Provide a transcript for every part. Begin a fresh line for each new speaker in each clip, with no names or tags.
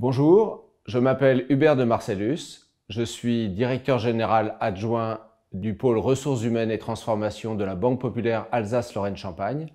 Bonjour, je m'appelle Hubert de Marcellus, je suis directeur général adjoint du pôle ressources humaines et transformation de la Banque populaire Alsace-Lorraine-Champagne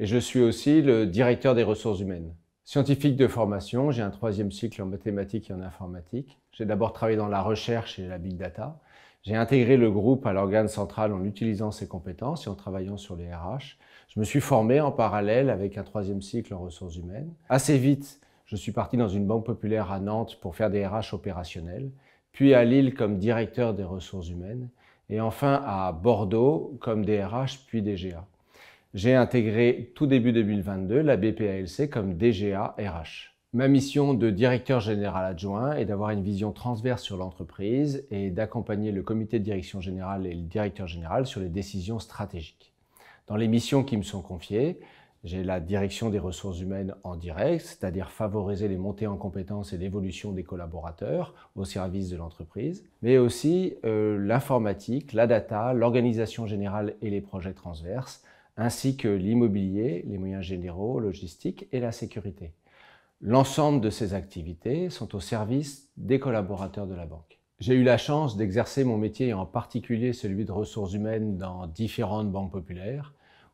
et je suis aussi le directeur des ressources humaines. Scientifique de formation, j'ai un troisième cycle en mathématiques et en informatique. J'ai d'abord travaillé dans la recherche et la big data. J'ai intégré le groupe à l'organe central en utilisant ses compétences et en travaillant sur les RH. Je me suis formé en parallèle avec un troisième cycle en ressources humaines. Assez vite, je suis parti dans une banque populaire à Nantes pour faire des RH opérationnels, puis à Lille comme directeur des ressources humaines, et enfin à Bordeaux comme DRH puis DGA. J'ai intégré tout début 2022 la BPALC comme DGA RH. Ma mission de directeur général adjoint est d'avoir une vision transverse sur l'entreprise et d'accompagner le comité de direction générale et le directeur général sur les décisions stratégiques. Dans les missions qui me sont confiées, j'ai la direction des ressources humaines en direct, c'est-à-dire favoriser les montées en compétences et l'évolution des collaborateurs au service de l'entreprise, mais aussi euh, l'informatique, la data, l'organisation générale et les projets transverses, ainsi que l'immobilier, les moyens généraux, logistique et la sécurité. L'ensemble de ces activités sont au service des collaborateurs de la banque. J'ai eu la chance d'exercer mon métier, en particulier celui de ressources humaines, dans différentes banques populaires,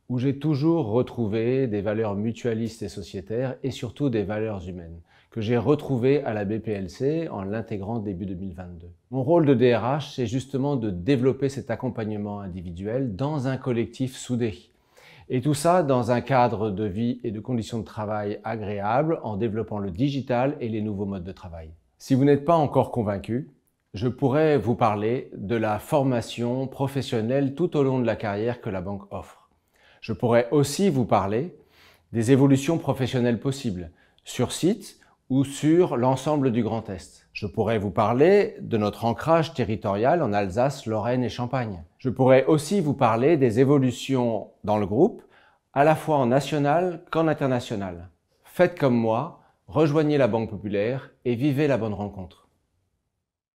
où j'ai toujours retrouvé des valeurs mutualistes et sociétaires et surtout des valeurs humaines, que j'ai retrouvées à la BPLC en l'intégrant début 2022. Mon rôle de DRH, c'est justement de développer cet accompagnement individuel dans un collectif soudé. Et tout ça dans un cadre de vie et de conditions de travail agréables en développant le digital et les nouveaux modes de travail. Si vous n'êtes pas encore convaincu, je pourrais vous parler de la formation professionnelle tout au long de la carrière que la banque offre. Je pourrais aussi vous parler des évolutions professionnelles possibles sur site ou sur l'ensemble du Grand Est. Je pourrais vous parler de notre ancrage territorial en Alsace, Lorraine et Champagne. Je pourrais aussi vous parler des évolutions dans le groupe, à la fois en national qu'en international. Faites comme moi, rejoignez la Banque Populaire et vivez la bonne rencontre.